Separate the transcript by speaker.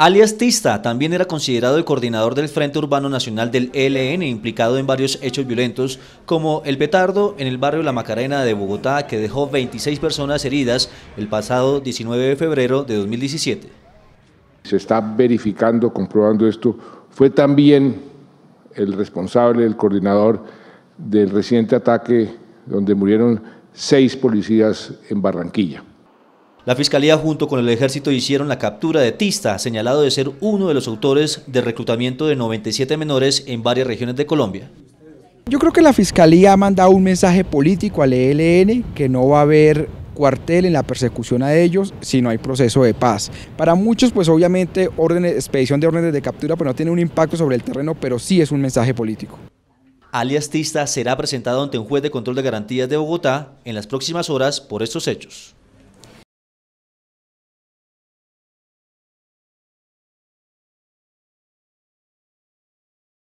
Speaker 1: Alias Tista también era considerado el coordinador del Frente Urbano Nacional del ELN, implicado en varios hechos violentos, como el petardo en el barrio La Macarena de Bogotá, que dejó 26 personas heridas el pasado 19 de febrero de 2017.
Speaker 2: Se está verificando, comprobando esto. Fue también el responsable, el coordinador del reciente ataque donde murieron seis policías en Barranquilla.
Speaker 1: La Fiscalía junto con el Ejército hicieron la captura de Tista, señalado de ser uno de los autores de reclutamiento de 97 menores en varias regiones de Colombia.
Speaker 3: Yo creo que la Fiscalía ha mandado un mensaje político al ELN que no va a haber cuartel en la persecución a ellos si no hay proceso de paz. Para muchos, pues obviamente, órdenes, expedición de órdenes de captura pues no tiene un impacto sobre el terreno, pero sí es un mensaje político.
Speaker 1: Alias Tista será presentado ante un juez de control de garantías de Bogotá en las próximas horas por
Speaker 2: estos hechos.